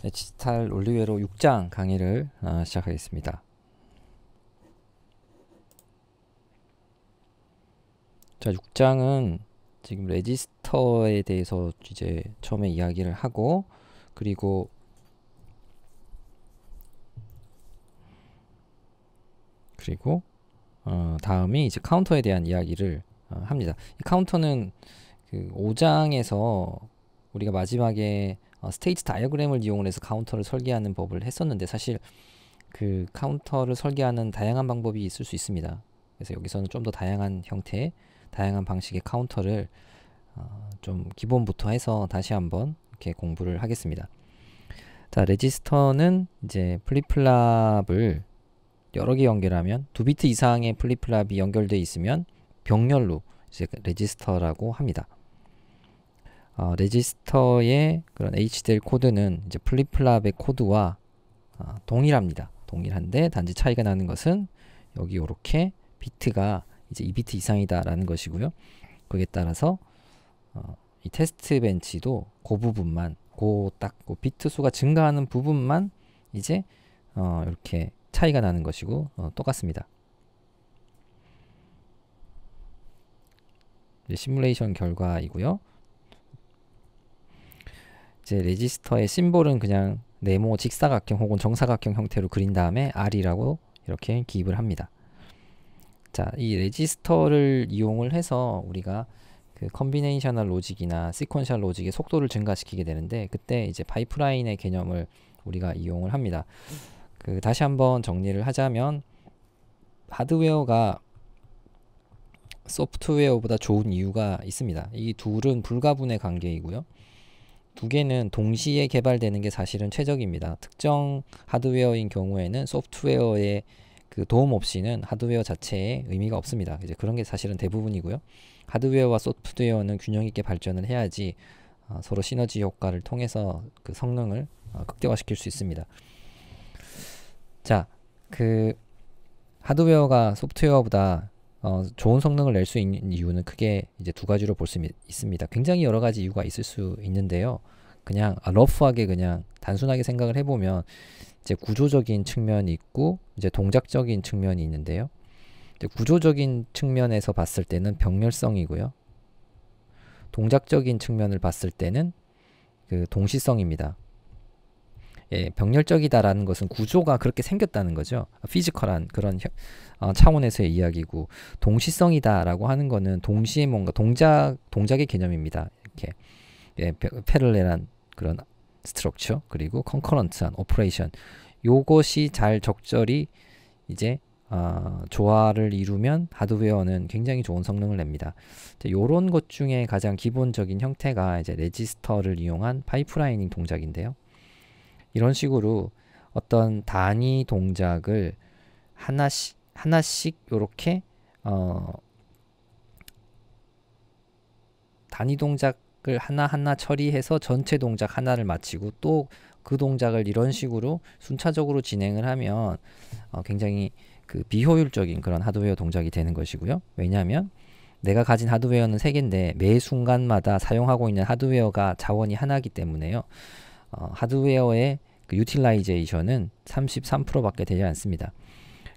네, 디지털 올리웨로 6장 강의를 어, 시작하겠습니다. 자, 6장은 지금 레지스터에 대해서 이제 처음에 이야기를 하고 그리고 그리고 어, 다음이 이제 카운터에 대한 이야기를 어, 합니다. 이 카운터는 그 5장에서 우리가 마지막에 어, 스테이트 다이어그램을 이용을 해서 카운터를 설계하는 법을 했었는데 사실 그 카운터를 설계하는 다양한 방법이 있을 수 있습니다. 그래서 여기서는 좀 더 다양한 형태의 다양한 방식의 카운터를 어, 좀 기본부터 해서 다시 한번 이렇게 공부를 하겠습니다. 자, 레지스터는 이제 플립플랍을 여러 개 연결하면 두 비트 이상의 플립플랍이 연결되어 있으면 병렬로 이제 레지스터라고 합니다. 어, 레지스터의 그런 HDL 코드는 이제 플립플랍의 코드와 어, 동일합니다. 동일한데 단지 차이가 나는 것은 여기 이렇게 비트가 이제 2비트 이상이다라는 것이고요. 거기에 따라서 어, 이 테스트 벤치도 그 부분만 고딱고 그 비트 수가 증가하는 부분만 이제 어, 이렇게 차이가 나는 것이고 어, 똑같습니다. 시뮬레이션 결과이고요. 이제 레지스터의 심볼은 그냥 네모 직사각형 혹은 정사각형 형태로 그린 다음에 R이라고 이렇게 기입을 합니다. 자, 이 레지스터를 이용을 해서 우리가 그 컨비네이셔널 로직이나 시퀀셜 로직의 속도를 증가시키게 되는데 그때 이제 파이프라인의 개념을 우리가 이용을 합니다. 그 다시 한번 정리를 하자면 하드웨어가 소프트웨어보다 좋은 이유가 있습니다. 이 둘은 불가분의 관계이고요. 두 개는 동시에 개발되는 게 사실은 최적입니다. 특정 하드웨어인 경우에는 소프트웨어의 그 도움 없이는 하드웨어 자체에 의미가 없습니다. 이제 그런 게 사실은 대부분이고요. 하드웨어와 소프트웨어는 균형 있게 발전을 해야지 아, 서로 시너지 효과를 통해서 그 성능을 아, 극대화시킬 수 있습니다. 자, 그 하드웨어가 소프트웨어보다 어, 좋은 성능을 낼 수 있는 이유는 크게 이제 두 가지로 볼 수 있습니다. 굉장히 여러 가지 이유가 있을 수 있는데요. 그냥 아, 러프하게 그냥 단순하게 생각을 해보면 이제 구조적인 측면이 있고 이제 동작적인 측면이 있는데요. 구조적인 측면에서 봤을 때는 병렬성이고요. 동작적인 측면을 봤을 때는 그 동시성입니다. 예, 병렬적이다라는 것은 구조가 그렇게 생겼다는 거죠. 피지컬한 그런 어, 차원에서의 이야기고 동시성이다라고 하는 거는 동시에 뭔가 동작 동작의 개념입니다. 이렇게 예, 패럴렐한 그런 스트럭처 그리고 컨커런트한 오퍼레이션 요것이 잘 적절히 이제 어, 조화를 이루면 하드웨어는 굉장히 좋은 성능을 냅니다. 이런 것 중에 가장 기본적인 형태가 이제 레지스터를 이용한 파이프라이닝 동작인데요. 이런 식으로 어떤 단위 동작을 하나씩 하나씩 이렇게 어 단위 동작을 하나하나 처리해서 전체 동작 하나를 마치고 또 그 동작을 이런 식으로 순차적으로 진행을 하면 어 굉장히 그 비효율적인 그런 하드웨어 동작이 되는 것이고요. 왜냐하면 내가 가진 하드웨어는 세개인데매 순간마다 사용하고 있는 하드웨어가 자원이 하나이기 때문에요. 어, 하드웨어의 그 유틸라이제이션은 33%밖에 되지 않습니다.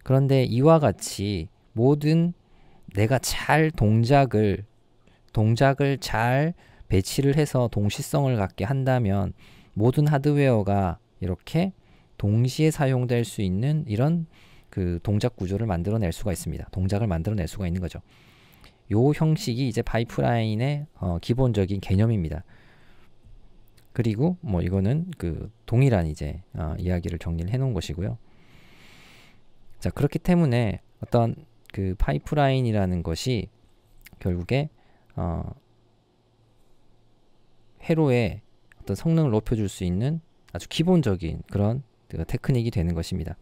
그런데 이와 같이 모든 내가 잘 동작을 동작을 잘 배치를 해서 동시성을 갖게 한다면 모든 하드웨어가 이렇게 동시에 사용될 수 있는 이런 그 동작 구조를 만들어낼 수가 있습니다. 동작을 만들어낼 수가 있는 거죠. 요 형식이 이제 파이프라인의 어, 기본적인 개념입니다. 그리고 뭐 이거는 그 동일한 이제 아, 이야기를 정리를 해놓은 것이고요. 자 그렇기 때문에 어떤 그 파이프라인이라는 것이 결국에 어, 회로의 어떤 성능을 높여줄 수 있는 아주 기본적인 그런 그 테크닉이 되는 것입니다.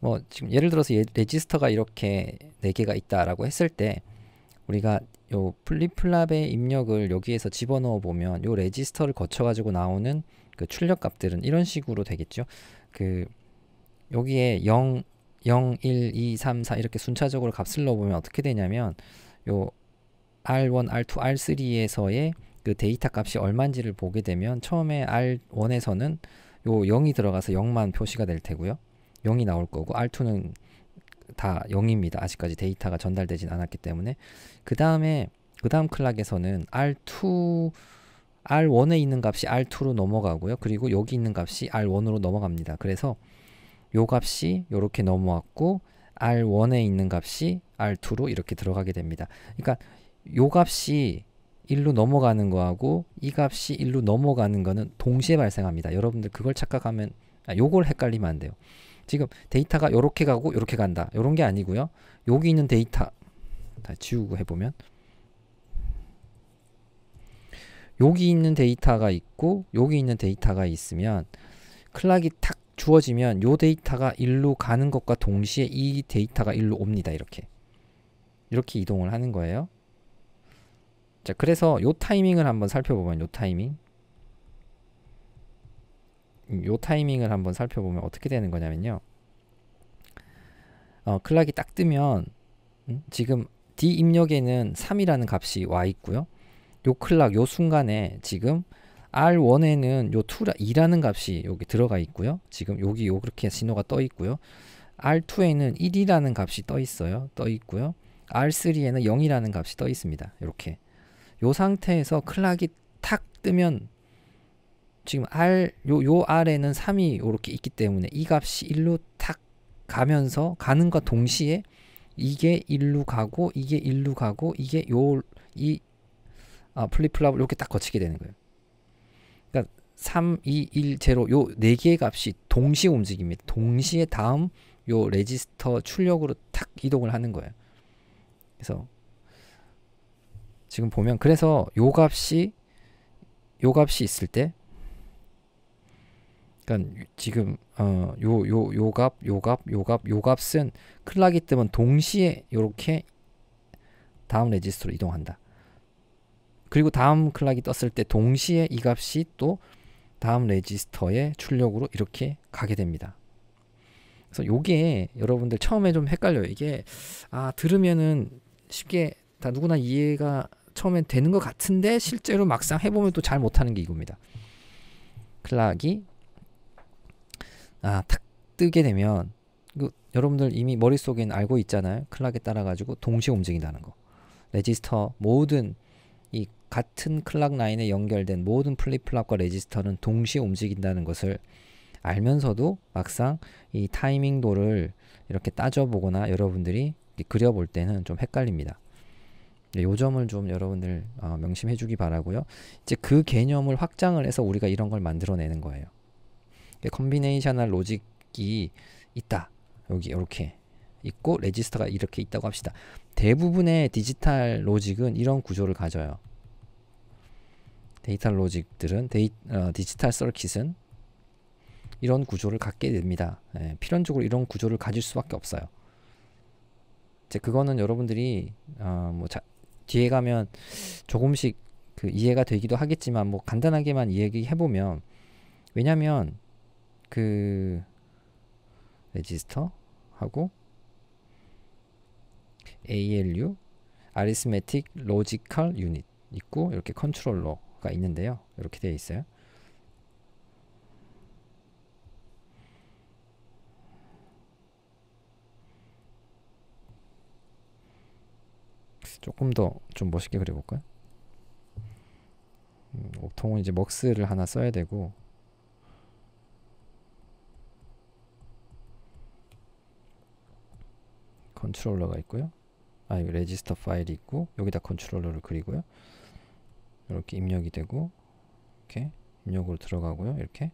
뭐 지금 예를 들어서 예, 레지스터가 이렇게 네 개가 있다라고 했을 때 우리가 요 플립플랍의 입력을 여기에서 집어넣어 보면 요 레지스터를 거쳐 가지고 나오는 그 출력 값들은 이런 식으로 되겠죠. 그 여기에 0 0 1 2 3 4 이렇게 순차적으로 값을 넣어 보면 어떻게 되냐면 요 R1, R2, R3에서의 그 데이터 값이 얼마인지를 보게 되면 처음에 R1에서는 요 0이 들어가서 0만 표시가 될 테고요. 0이 나올 거고 R2는 다 0입니다. 아직까지 데이터가 전달되진 않았기 때문에 그 다음에 그 다음 클락에서는 R2 R1에 있는 값이 R2로 넘어가고요. 그리고 여기 있는 값이 R1으로 넘어갑니다. 그래서 요 값이 이렇게 넘어왔고 R1에 있는 값이 R2로 이렇게 들어가게 됩니다. 그러니까 요 값이 1로 넘어가는 거하고 이 값이 1로 넘어가는 거는 동시에 발생합니다. 여러분들 그걸 착각하면 아, 요걸 헷갈리면 안 돼요. 지금 데이터가 이렇게 가고 이렇게 간다. 이런게 아니고요. 여기 있는 데이터 다 지우고 해보면 여기 있는 데이터가 있고 여기 있는 데이터가 있으면 클락이 탁 주어지면 요 데이터가 일로 가는 것과 동시에 이 데이터가 일로 옵니다. 이렇게 이렇게 이동을 하는 거예요. 자 그래서 요 타이밍을 한번 살펴보면 요 타이밍 요 타이밍을 한번 살펴보면 어떻게 되는 거냐면요. 어, 클락이 딱 뜨면 음, 지금 D 입력에는 3이라는 값이 와 있고요. 요 클락 요 순간에 지금 R1에는 요 2라 2라는 값이 여기 들어가 있고요. 지금 여기 요렇게 신호가 떠 있고요. R2에는 1이라는 값이 떠 있어요. 떠 있고요. R3에는 0이라는 값이 떠 있습니다. 이렇게. 요 상태에서 클락이 탁 뜨면 지금 R 요, 요 R에는 3이 이렇게 있기 때문에 이 값이 1로 탁 가면서 가는 것 동시에 이게 1로 가고 이게 1로 가고 이게 요이 아, 플립플랍을 이렇게 딱 거치게 되는 거예요. 그러니까 3, 2, 1, 0 요 네 개의 값이 동시에 움직입니다. 동시에 다음 요 레지스터 출력으로 탁 이동을 하는 거예요. 그래서 지금 보면 그래서 요 값이 요 값이 있을 때 그러니까 지금 어, 요, 요, 요값, 요값, 요값, 요값은 클락이 뜨면 동시에 이렇게 다음 레지스터로 이동한다. 그리고 다음 클락이 떴을 때 동시에 이 값이 또 다음 레지스터의 출력으로 이렇게 가게 됩니다. 그래서 요게 여러분들 처음에 좀 헷갈려요. 이게 아 들으면은 쉽게 다 누구나 이해가 처음엔 되는 것 같은데 실제로 막상 해보면 또 잘 못하는 게 이겁니다. 클락이 아, 탁 뜨게 되면 그, 여러분들 이미 머릿속엔 알고 있잖아요. 클락에 따라 가지고 동시에 움직인다는 거. 레지스터 모든 이 같은 클락 라인에 연결된 모든 플립플랍과 레지스터는 동시에 움직인다는 것을 알면서도 막상 이 타이밍도를 이렇게 따져보거나 여러분들이 그려볼 때는 좀 헷갈립니다. 네, 요 점을 좀 여러분들 어, 명심해 주기 바라고요. 이제 그 개념을 확장을 해서 우리가 이런 걸 만들어내는 거예요. 네, 컨비네이셔널 로직이 있다. 여기 이렇게 있고 레지스터가 이렇게 있다고 합시다. 대부분의 디지털 로직은 이런 구조를 가져요. 데이터 로직들은 데이, 어, 디지털 서킷은 이런 구조를 갖게 됩니다. 예, 필연적으로 이런 구조를 가질 수밖에 없어요. 이제 그거는 여러분들이 어, 뭐 자, 뒤에 가면 조금씩 그 이해가 되기도 하겠지만 뭐 간단하게만 이야기해 보면 왜냐면 그 레지스터 하고 ALU Arithmetic Logical Unit 있고 이렇게 컨트롤러가 있는데요. 이렇게 되어 있어요. 조금 더 좀 멋있게 그려볼까요? 음, 옥통은 이제 먹스를 하나 써야 되고 컨트롤러가 있고요. 아, 이 레지스터 파일이 있고 여기다 컨트롤러를 그리고요. 이렇게 입력이 되고 이렇게 입력으로 들어가고요. 이렇게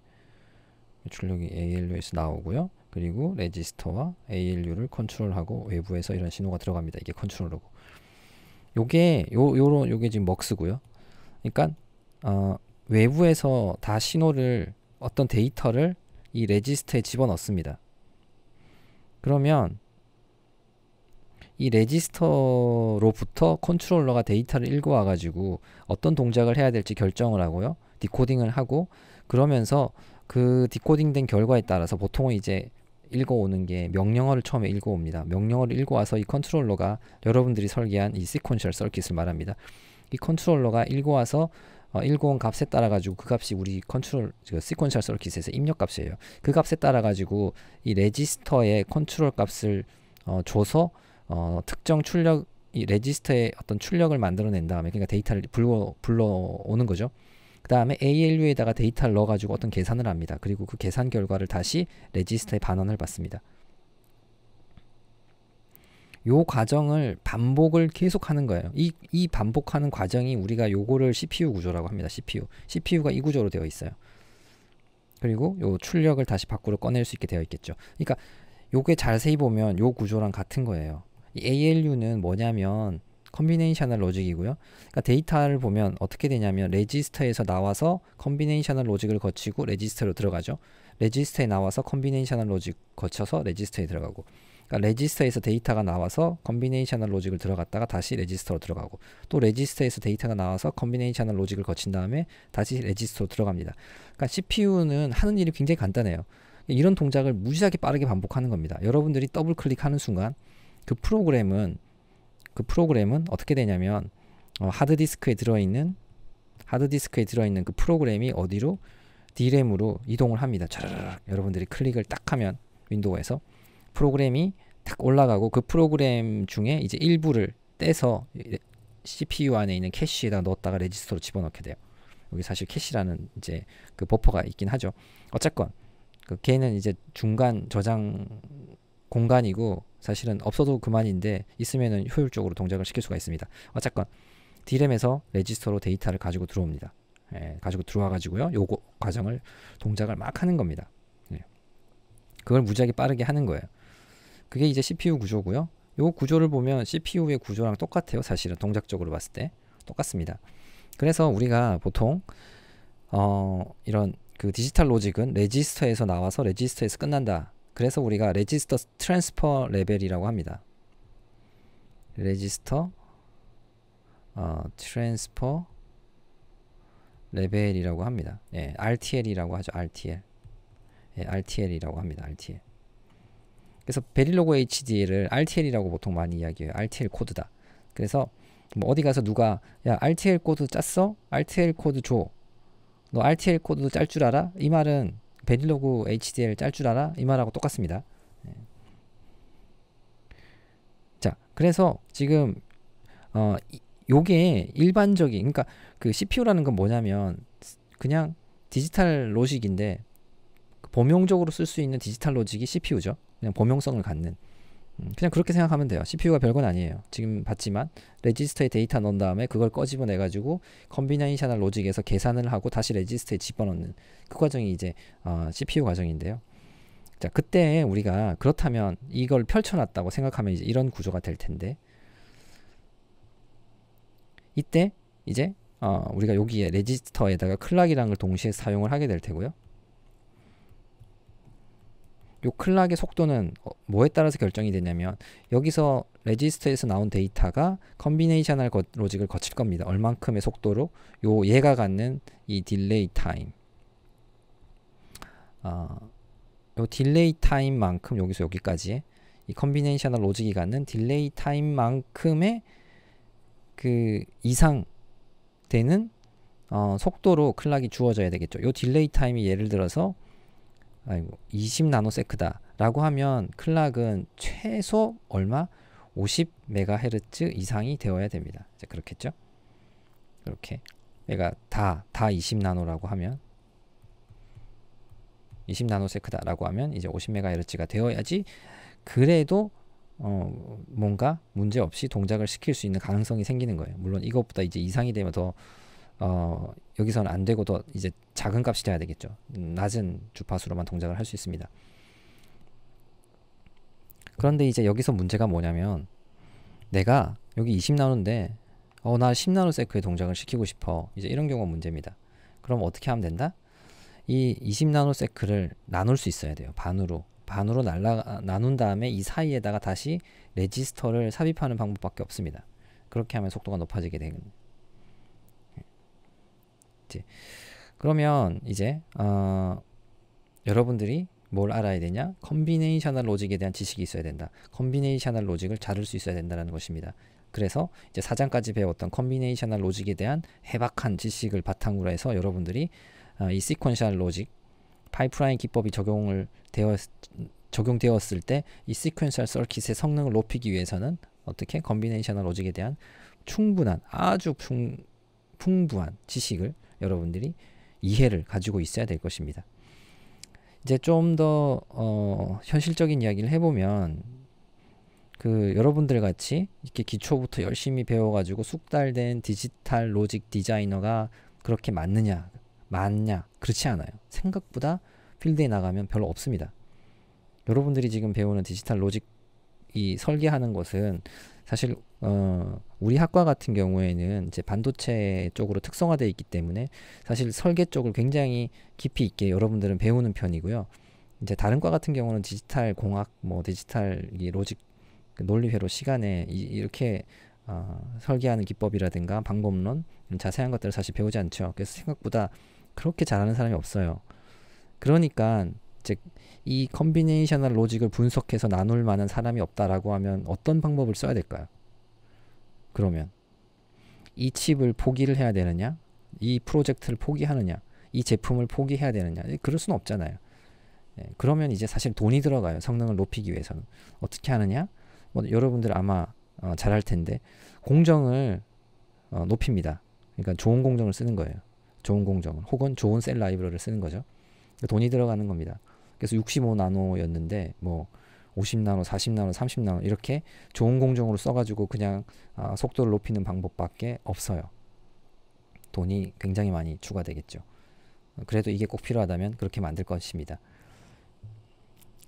출력이 ALU에서 나오고요. 그리고 레지스터와 ALU를 컨트롤하고 외부에서 이런 신호가 들어갑니다. 이게 컨트롤러고. 요게 요 요런 요게 지금 먹스고요. 그러니까 어, 외부에서 다 신호를 어떤 데이터를 이 레지스터에 집어넣습니다. 그러면 이 레지스터로부터 컨트롤러가 데이터를 읽어와 가지고 어떤 동작을 해야 될지 결정을 하고요. 디코딩을 하고 그러면서 그 디코딩된 결과에 따라서 보통은 이제 읽어오는 게 명령어를 처음에 읽어옵니다. 명령어를 읽어와서 이 컨트롤러가 여러분들이 설계한 이 시퀀셜 서킷을 말합니다. 이 컨트롤러가 읽어와서 어, 읽어온 값에 따라 가지고 그 값이 우리 컨트롤 그 시퀀셜 서킷에서 입력 값이에요. 그 값에 따라 가지고 이 레지스터의 컨트롤 값을 어, 줘서 어, 특정 출력 이 레지스터에 어떤 출력을 만들어낸 다음에 그러니까 데이터를 불러 불러오는 거죠. 그 다음에 ALU에다가 데이터를 넣어가지고 어떤 계산을 합니다. 그리고 그 계산 결과를 다시 레지스터에 반환을 받습니다. 요 과정을 반복을 계속하는 거예요. 이, 이 반복하는 과정이 우리가 요거를 CPU 구조라고 합니다. CPU. CPU가 이 구조로 되어 있어요. 그리고 요 출력을 다시 밖으로 꺼낼 수 있게 되어 있겠죠. 그러니까 요게 자세히 보면 요 구조랑 같은 거예요. 이 ALU는 뭐냐면 컨비네이셔널 로직이고요. 그러니까 데이터를 보면 어떻게 되냐면 레지스터에서 나와서 컨비네이셔널 로직을 거치고 레지스터로 들어가죠. 레지스터에 나와서 컨비네이셔널 로직 거쳐서 레지스터에 들어가고 그러니까 레지스터에서 데이터가 나와서 컨비네이셔널 로직을 들어갔다가 다시 레지스터로 들어가고 또 레지스터에서 데이터가 나와서 컨비네이셔널 로직을 거친 다음에 다시 레지스터로 들어갑니다. 그러니까 CPU는 하는 일이 굉장히 간단해요. 이런 동작을 무지하게 빠르게 반복하는 겁니다. 여러분들이 더블 클릭하는 순간 그 프로그램은 그 프로그램은 어떻게 되냐면 어, 하드디스크에 들어있는 하드디스크에 들어있는 그 프로그램이 어디로 D램으로 이동을 합니다. 자라라락 여러분들이 클릭을 딱 하면 윈도우에서 프로그램이 딱 올라가고 그 프로그램 중에 이제 일부를 떼서 CPU 안에 있는 캐시에다 넣었다가 레지스터로 집어넣게 돼요. 여기 사실 캐시라는 이제 그 버퍼가 있긴 하죠. 어쨌건 그 걔는 이제 중간 저장 공간이고 사실은 없어도 그만인데 있으면은 효율적으로 동작을 시킬 수가 있습니다. 어쨌건 디램에서 레지스터로 데이터를 가지고 들어옵니다. 예, 가지고 들어와 가지고요. 요거 과정을 동작을 막 하는 겁니다. 예. 그걸 무지하게 빠르게 하는 거예요. 그게 이제 CPU 구조고요. 요 구조를 보면 CPU의 구조랑 똑같아요. 사실은 동작적으로 봤을 때 똑같습니다. 그래서 우리가 보통 어, 이런 그 디지털 로직은 레지스터에서 나와서 레지스터에서 끝난다 그래서 우리가 레지스터 트랜스퍼 레벨이라고 합니다. 레지스터 어, 트랜스퍼 레벨이라고 합니다. 예, RTL이라고 하죠. RTL. 예, RTL이라고 합니다. RTL. 그래서 베릴로그 HDL을 RTL이라고 보통 많이 이야기해요. RTL 코드다. 그래서 뭐 어디 가서 누가 야 RTL 코드 짰어? RTL 코드 줘. 너 RTL 코드도 짤줄 알아? 이 말은 베닐로그 HDL 짤 줄 알아? 이 말하고 똑같습니다. 네. 자, 그래서 지금 어 요게 일반적인 그러니까 그 CPU라는 건 뭐냐면 그냥 디지털 로직인데 그 범용적으로 쓸 수 있는 디지털 로직이 CPU죠. 그냥 범용성을 갖는. 음, 그냥 그렇게 생각하면 돼요. CPU가 별건 아니에요. 지금 봤지만 레지스터에 데이터 넣은 다음에 그걸 꺼집어내 가지고 컨비네이셔널 로직에서 계산을 하고 다시 레지스터에 집어넣는 그 과정이 이제 어, CPU 과정인데요. 자, 그때 우리가 그렇다면 이걸 펼쳐놨다고 생각하면 이제 이런 구조가 될 텐데 이때 이제 어, 우리가 여기에 레지스터에다가 클락이랑을 동시에 사용을 하게 될 테고요. 요 클락의 속도는 어, 뭐에 따라서 결정이 되냐면 여기서 레지스터에서 나온 데이터가 컨비네이셔널 로직을 거칠 겁니다. 얼만큼의 속도로 요 얘가 갖는 이 딜레이 타임 어, 요 딜레이 타임만큼 여기서 여기까지 이 컨비네이셔널 로직이 갖는 딜레이 타임만큼의 그 이상 되는 어, 속도로 클락이 주어져야 되겠죠. 요 딜레이 타임이 예를 들어서 아이고 20 나노세크다라고 하면 클락은 최소 얼마 50 메가헤르츠 이상이 되어야 됩니다. 이제 그렇겠죠? 이렇게 얘가 다 다20 나노라고 하면 20 나노세크다라고 하면 이제 50 메가헤르츠가 되어야지 그래도 어 뭔가 문제 없이 동작을 시킬 수 있는 가능성이 생기는 거예요. 물론 이것보다 이제 이상이 되면 더 어, 여기서는 안 되고 더 이제 작은 값이 돼야 되겠죠. 낮은 주파수로만 동작을 할 수 있습니다. 그런데 이제 여기서 문제가 뭐냐면 내가 여기 2 0나노데 어나1 0나노세크에 동작을 시키고 싶어 이제 이런 경우가 문제입니다. 그럼 어떻게 하면 된다? 이 20나노세크를 나눌 수 있어야 돼요. 반으로 반으로 날라 나눈 다음에 이 사이에다가 다시 레지스터를 삽입하는 방법밖에 없습니다. 그렇게 하면 속도가 높아지게 되는 콘텐츠. 그러면 이제 어, 여러분들이 뭘 알아야 되냐? 컨비네이셔널 로직에 대한 지식이 있어야 된다. 컨비네이셔널 로직을 자를 수 있어야 된다는 것입니다. 그래서 이제 사장까지 배웠던 컨비네이셔널 로직에 대한 해박한 지식을 바탕으로 해서 여러분들이 어, 이 시퀀셜 로직 파이프라인 기법이 적용을 되었 적용되었을 때 이 시퀀셜 서킷의 성능을 높이기 위해서는 어떻게 컨비네이셔널 로직에 대한 충분한 아주 풍, 풍부한 지식을 여러분들이 이해를 가지고 있어야 될 것입니다. 이제 좀더 어, 현실적인 이야기를 해보면 그 여러분들 같이 이렇게 기초부터 열심히 배워가지고 숙달된 디지털 로직 디자이너가 그렇게 맞느냐 맞냐 그렇지 않아요. 생각보다 필드에 나가면 별로 없습니다. 여러분들이 지금 배우는 디지털 로직 이 설계하는 것은 사실 어, 우리 학과 같은 경우에는 이제 반도체 쪽으로 특성화되어 있기 때문에 사실 설계 쪽을 굉장히 깊이 있게 여러분들은 배우는 편이고요. 이제 다른 과 같은 경우는 디지털 공학, 뭐 디지털 이 로직 그 논리회로 시간에 이, 이렇게 어, 설계하는 기법이라든가 방법론 자세한 것들을 사실 배우지 않죠. 그래서 생각보다 그렇게 잘하는 사람이 없어요. 그러니까 이제 이 컨비네이셔널 로직을 분석해서 나눌 만한 사람이 없다라고 하면 어떤 방법을 써야 될까요? 그러면 이 칩을 포기를 해야 되느냐? 이 프로젝트를 포기하느냐? 이 제품을 포기해야 되느냐? 그럴 수는 없잖아요. 예, 그러면 이제 사실 돈이 들어가요. 성능을 높이기 위해서는. 어떻게 하느냐? 뭐 여러분들 아마 어, 잘할 텐데 공정을 어, 높입니다. 그러니까 좋은 공정을 쓰는 거예요. 좋은 공정을 혹은 좋은 셀 라이브러리를 쓰는 거죠. 그러니까 돈이 들어가는 겁니다. 그래서 65나노였는데 뭐 50나노, 40나노, 30나노 이렇게 좋은 공정으로 써가지고 그냥 아, 속도를 높이는 방법밖에 없어요. 돈이 굉장히 많이 추가되겠죠. 그래도 이게 꼭 필요하다면 그렇게 만들 것입니다.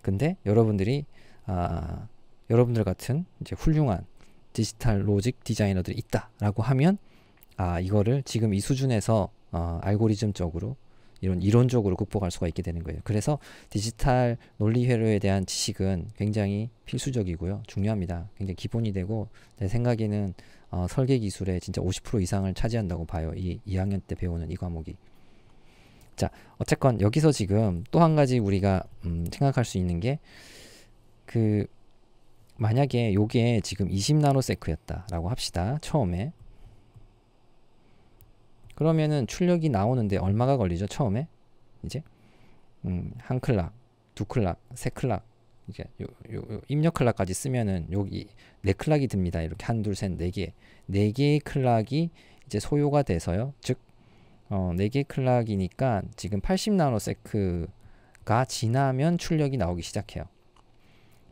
근데 여러분들이 아, 여러분들 같은 이제 훌륭한 디지털 로직 디자이너들이 있다라고 하면 아 이거를 지금 이 수준에서 어, 알고리즘적으로 이런 이론적으로 극복할 수가 있게 되는 거예요. 그래서 디지털 논리 회로에 대한 지식은 굉장히 필수적이고요. 중요합니다. 굉장히 기본이 되고 제 생각에는 어, 설계 기술의 진짜 50% 이상을 차지한다고 봐요. 이 2학년 때 배우는 이 과목이. 자, 어쨌건 여기서 지금 또 한 가지 우리가 음, 생각할 수 있는 게 그 만약에 요게 지금 20 나노세크였다라고 합시다. 처음에 그러면은 출력이 나오는데 얼마가 걸리죠 처음에 이제 음, 한 클락, 두 클락, 세 클락 이제 요, 요, 요 입력 클락까지 쓰면은 여기 네 클락이 듭니다. 이렇게 한, 둘, 셋, 네 개, 네 개의 클락이 이제 소요가 돼서요. 즉, 어, 네개 클락이니까 지금 80 나노세크가 지나면 출력이 나오기 시작해요.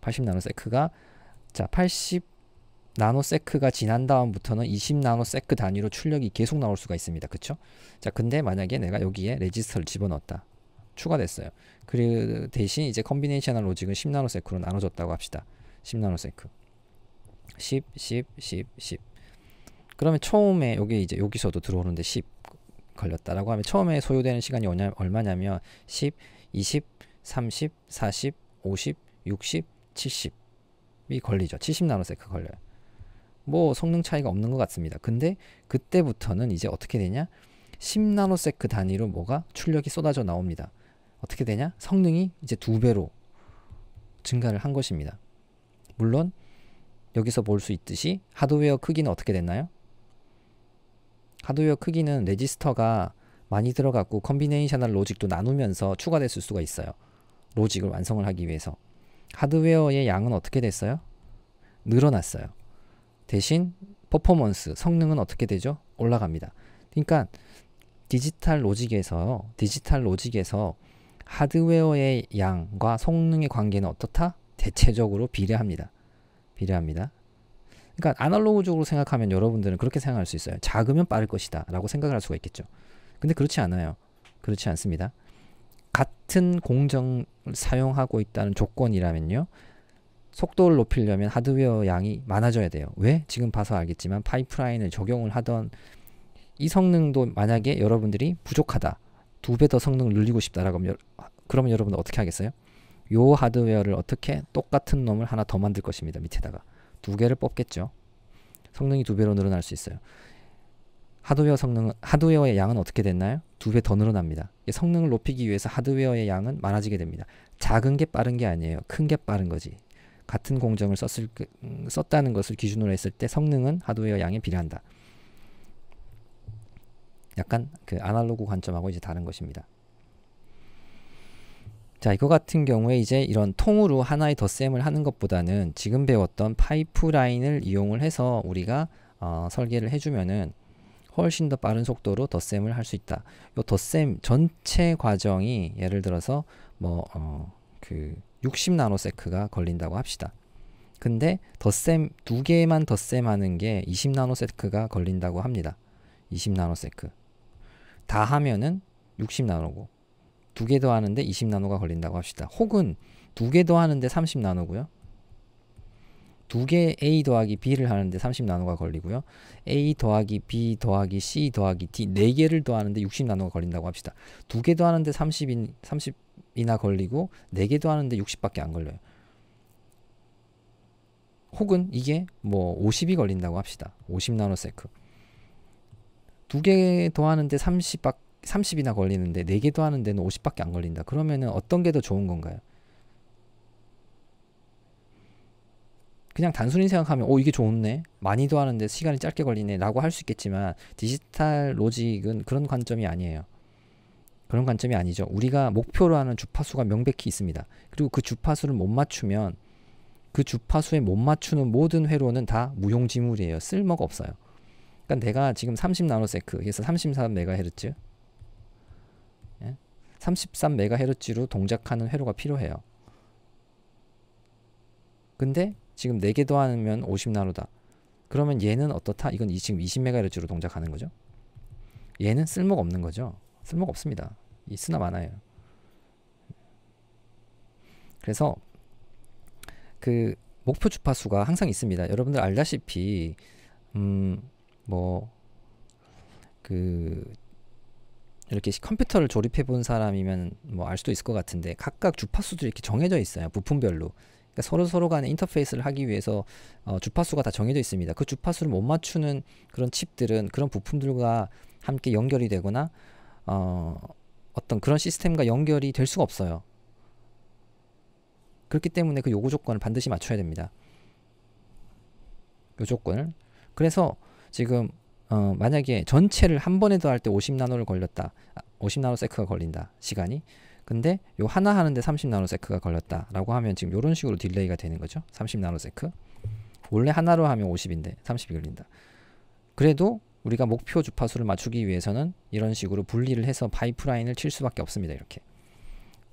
80 나노세크가 자, 80 나노세크가 지난 다음부터는 20나노세크 단위로 출력이 계속 나올 수가 있습니다. 그쵸? 자, 근데 만약에 내가 여기에 레지스터를 집어넣었다. 추가됐어요. 그 대신 이제 컨비네이셔널 로직은 10나노세크로 나눠졌다고 합시다. 10나노세크. 10, 10, 10, 10. 그러면 처음에 여기 이제 여기서도 들어오는데 10 걸렸다라고 하면 처음에 소요되는 시간이 얼마냐면 10, 20, 30, 40, 50, 60, 70이 걸리죠. 70나노세크 걸려요. 뭐 성능 차이가 없는 것 같습니다. 근데 그때부터는 이제 어떻게 되냐? 10나노세크 단위로 뭐가 출력이 쏟아져 나옵니다. 어떻게 되냐? 성능이 이제 두 배로 증가를 한 것입니다. 물론 여기서 볼 수 있듯이 하드웨어 크기는 어떻게 됐나요? 하드웨어 크기는 레지스터가 많이 들어갔고 컨비네이셔널 로직도 나누면서 추가됐을 수가 있어요. 로직을 완성을 하기 위해서. 하드웨어의 양은 어떻게 됐어요? 늘어났어요. 대신 퍼포먼스, 성능은 어떻게 되죠? 올라갑니다. 그러니까 디지털 로직에서 디지털 로직에서 하드웨어의 양과 성능의 관계는 어떻다? 대체적으로 비례합니다. 비례합니다. 그러니까 아날로그적으로 생각하면 여러분들은 그렇게 생각할 수 있어요. 작으면 빠를 것이다 라고 생각을 할 수가 있겠죠. 근데 그렇지 않아요. 그렇지 않습니다. 같은 공정을 사용하고 있다는 조건이라면요. 속도를 높이려면 하드웨어 양이 많아져야 돼요. 왜? 지금 봐서 알겠지만 파이프라인을 적용을 하던 이 성능도 만약에 여러분들이 부족하다. 두 배 더 성능을 늘리고 싶다라고 하면 그러면 여러분들 어떻게 하겠어요? 요 하드웨어를 어떻게 똑같은 놈을 하나 더 만들 것입니다. 밑에다가 두 개를 뽑겠죠. 성능이 두 배로 늘어날 수 있어요. 하드웨어 성능 하드웨어의 양은 어떻게 됐나요? 두 배 더 늘어납니다. 성능을 높이기 위해서 하드웨어의 양은 많아지게 됩니다. 작은 게 빠른 게 아니에요. 큰 게 빠른 거지. 같은 공정을 썼을, 그, 음, 썼다는 것을 기준으로 했을 때 성능은 하드웨어 양에 비례한다. 약간 그 아날로그 관점하고 이제 다른 것입니다. 자 이거 같은 경우에 이제 이런 통으로 하나의 덧셈을 하는 것보다는 지금 배웠던 파이프라인을 이용을 해서 우리가 어, 설계를 해주면은 훨씬 더 빠른 속도로 덧셈을 할 수 있다. 요 덧셈 전체 과정이 예를 들어서 뭐그 어, 그 60나노세크가 걸린다고 합시다. 근데 덧셈 두 개만 덧셈하는 게 20나노세크가 걸린다고 합니다. 20나노세크. 다 하면은 60나노고 두 개 더 하는데 20나노가 걸린다고 합시다. 혹은 두 개 더 하는데 30나노고요. 두 개 A 더하기 B를 하는데 30나노가 걸리고요. A 더하기 B 더하기 C 더하기 D 네 개를 더하는데 60나노가 걸린다고 합시다. 두 개 더하는데 30인 30 40이나 걸리고 4개도 하는데 60밖에 안 걸려요. 혹은 이게 뭐 50이 걸린다고 합시다. 50 나노세크. 두개더 하는데 30밖 30이나 걸리는데 4개도 하는데는 50밖에 안 걸린다. 그러면은 어떤 게 더 좋은 건가요? 그냥 단순히 생각하면 오 어, 이게 좋네 많이도 하는데 시간이 짧게 걸리네 라고 할 수 있겠지만 디지털 로직은 그런 관점이 아니에요 그런 관점이 아니죠. 우리가 목표로 하는 주파수가 명백히 있습니다. 그리고 그 주파수를 못 맞추면 그 주파수에 못 맞추는 모든 회로는 다 무용지물이에요. 쓸모가 없어요. 그러니까 내가 지금 30나노세크, 그래서 33메가헤르츠, 33메가헤르츠로 예? 동작하는 회로가 필요해요. 근데 지금 4개 더하면 50나노다. 그러면 얘는 어떻다? 이건 지금 20메가헤르츠로 동작하는 거죠. 얘는 쓸모가 없는 거죠. 쓸모가 없습니다. 이 쓰나 마나요 그래서 그 목표 주파수가 항상 있습니다. 여러분들 알다시피 음 뭐 그 이렇게 컴퓨터를 조립해 본 사람이면 뭐 알 수도 있을 것 같은데 각각 주파수들이 렇게 정해져 있어요. 부품별로. 그러니까 서로 서로 간의 인터페이스를 하기 위해서 어, 주파수가 다 정해져 있습니다. 그 주파수를 못 맞추는 그런 칩들은 그런 부품들과 함께 연결이 되거나 어, 어떤 그런 시스템과 연결이 될 수가 없어요. 그렇기 때문에 그 요구 조건을 반드시 맞춰야 됩니다. 요 조건을. 그래서 지금 어, 만약에 전체를 한 번에 더 할 때 50나노를 걸렸다. 50나노 아, 세크가 걸린다. 시간이. 근데 요 하나 하는데 30나노 세크가 걸렸다라고 하면 지금 요런 식으로 딜레이가 되는 거죠. 30나노 세크. 원래 하나로 하면 50인데 30이 걸린다. 그래도 우리가 목표 주파수를 맞추기 위해서는 이런 식으로 분리를 해서 파이프라인을 칠 수밖에 없습니다. 이렇게.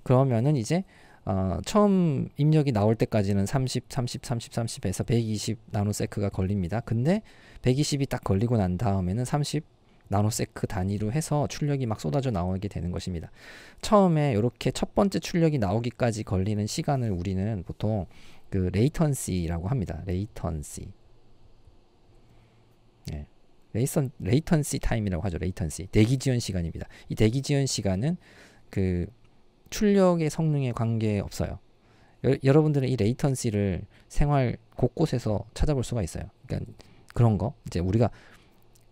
그러면은 이제 어, 처음 입력이 나올 때까지는 30, 30, 30, 30에서 120 나노세크가 걸립니다. 근데 120이 딱 걸리고 난 다음에는 30 나노세크 단위로 해서 출력이 막 쏟아져 나오게 되는 것입니다. 처음에 이렇게 첫 번째 출력이 나오기까지 걸리는 시간을 우리는 보통 그 레이턴시라고 합니다. 레이턴시. 예. 레이선, 레이턴시 타임이라고 하죠. 레이턴시. 대기 지연 시간입니다. 이 대기 지연 시간은 그 출력의 성능에 관계 없어요. 여, 러분들은이 레이턴시를 생활 곳곳에서 찾아볼 수가 있어요. 그러니까 그런 거. 이제 우리가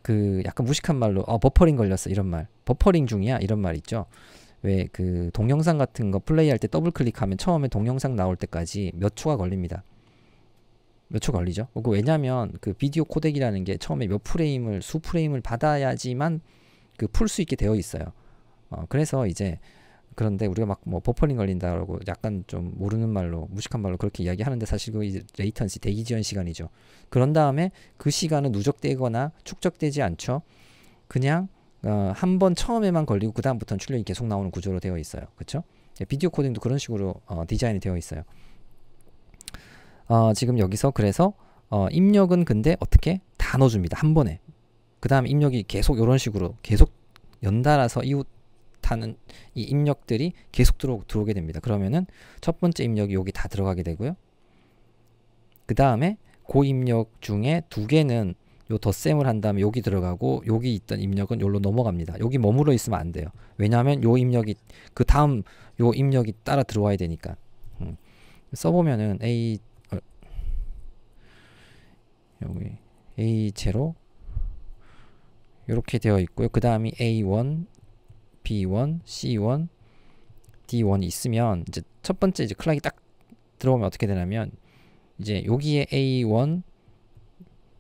그 약간 무식한 말로 어 버퍼링 걸렸어 이런 말. 버퍼링 중이야 이런 말 있죠. 왜 그 동영상 같은 거 플레이할 때 더블 클릭하면 처음에 동영상 나올 때까지 몇 초가 걸립니다. 몇초 걸리죠. 어, 그왜냐면그 비디오 코덱이라는 게 처음에 몇 프레임을 수 프레임을 받아야지만 그 풀 수 있게 되어 있어요. 어, 그래서 이제 그런데 우리가 막 뭐 버퍼링 걸린다라고 약간 좀 모르는 말로 무식한 말로 그렇게 이야기하는데 사실 그 레이턴시 대기 지연 시간이죠. 그런 다음에 그 시간은 누적되거나 축적되지 않죠. 그냥 어, 한번 처음에만 걸리고 그 다음부터는 출력이 계속 나오는 구조로 되어 있어요. 그렇죠? 비디오 코딩도 그런 식으로 어, 디자인이 되어 있어요. 어, 지금 여기서 그래서 어, 입력은 근데 어떻게 다 넣어줍니다 한 번에 그 다음 입력이 계속 이런 식으로 계속 연달아서 이웃하는 이 입력들이 계속 들어, 들어오게 됩니다 그러면은 첫 번째 입력이 여기 다 들어가게 되고요 그 다음에 고 입력 중에 두 개는 요 덧셈을 한 다음에 여기 들어가고 여기 있던 입력은 여기로 넘어갑니다. 여기 머물러 있으면 안 돼요. 왜냐하면 요 입력이 그 다음 요 입력이 따라 들어와야 되니까 음. 써보면은 에이 여기 A0 이렇게 되어 있고요. 그 다음이 A1, B1, C1, d 1 있으면 이제 첫 번째 이제 클락이 딱 들어오면 어떻게 되냐면 이제 여기에 A1,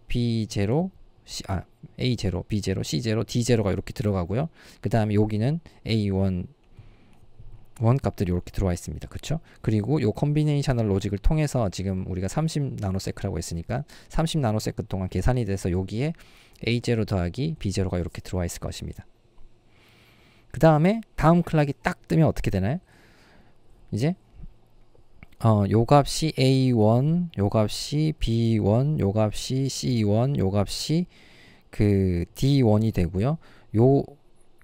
B0, C, 아 A0, B0, C0, D0가 이렇게 들어가고요. 그 다음에 여기는 A1, 원값들이 이렇게 들어와 있습니다. 그렇죠? 그리고 요 컨비네이셔널 로직을 통해서 지금 우리가 30 나노세크라고 했으니까 30 나노세크 동안 계산이 돼서 여기에 A0 더하기 B0가 이렇게 들어와 있을 것입니다. 그 다음에 다음 클락이 딱 뜨면 어떻게 되나요? 이제 어, 요 값이 A1, 요 값이 B1, 요 값이 C1, 요 값이 그 D1이 되고요. 요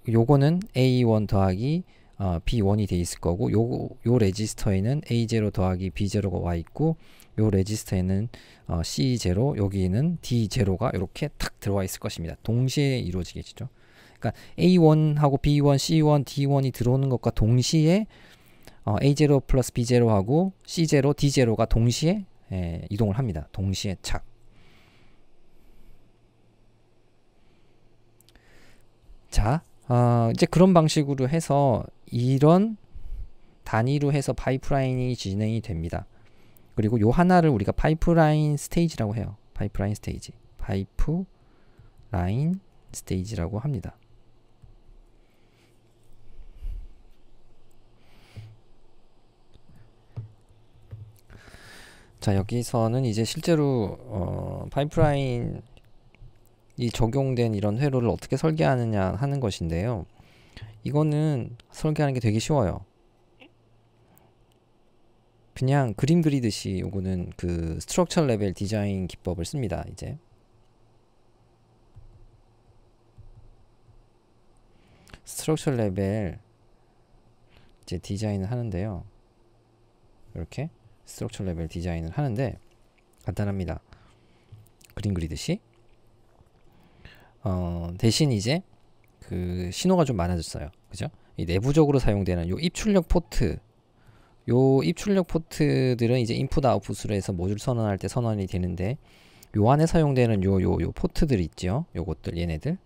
요거는 A1 더하기 어, B1이 돼 있을 거고 요, 요 레지스터에는 A0 더하기 B0가 와 있고 요 레지스터에는 어, C0 여기에는 D0가 이렇게 탁 들어와 있을 것입니다. 동시에 이루어지겠죠. 그러니까 A1하고 B1, C1, D1이 들어오는 것과 동시에 어, A0 플러스 B0하고 C0, D0가 동시에 에, 예, 이동을 합니다. 동시에 착. 자, 어, 이제 그런 방식으로 해서 이런 단위로 해서 파이프라인이 진행이 됩니다. 그리고 요 하나를 우리가 파이프라인 스테이지라고 해요. 파이프라인 스테이지. 파이프라인 스테이지라고 합니다. 자 여기서는 이제 실제로 어, 파이프라인이 적용된 이런 회로를 어떻게 설계하느냐 하는 것인데요. 이거는 설계하는 게 되게 쉬워요. 그냥 그림 그리듯이 요거는 그 스트럭처 레벨 디자인 기법을 씁니다. 이제 스트럭처 레벨 이제 디자인을 하는데요. 이렇게 스트럭처 레벨 디자인을 하는데 간단합니다. 그림 그리듯이 어, 대신 이제 그 신호가 좀 많아졌어요. 그죠? 이 내부적으로 사용되는 요 입출력 포트 요 입출력 포트들은 이제 인풋 아웃풋으로 해서 모듈 선언할 때 선언이 되는데 요 안에 사용되는 요 요 요 포트들 있죠. 요것들 얘네들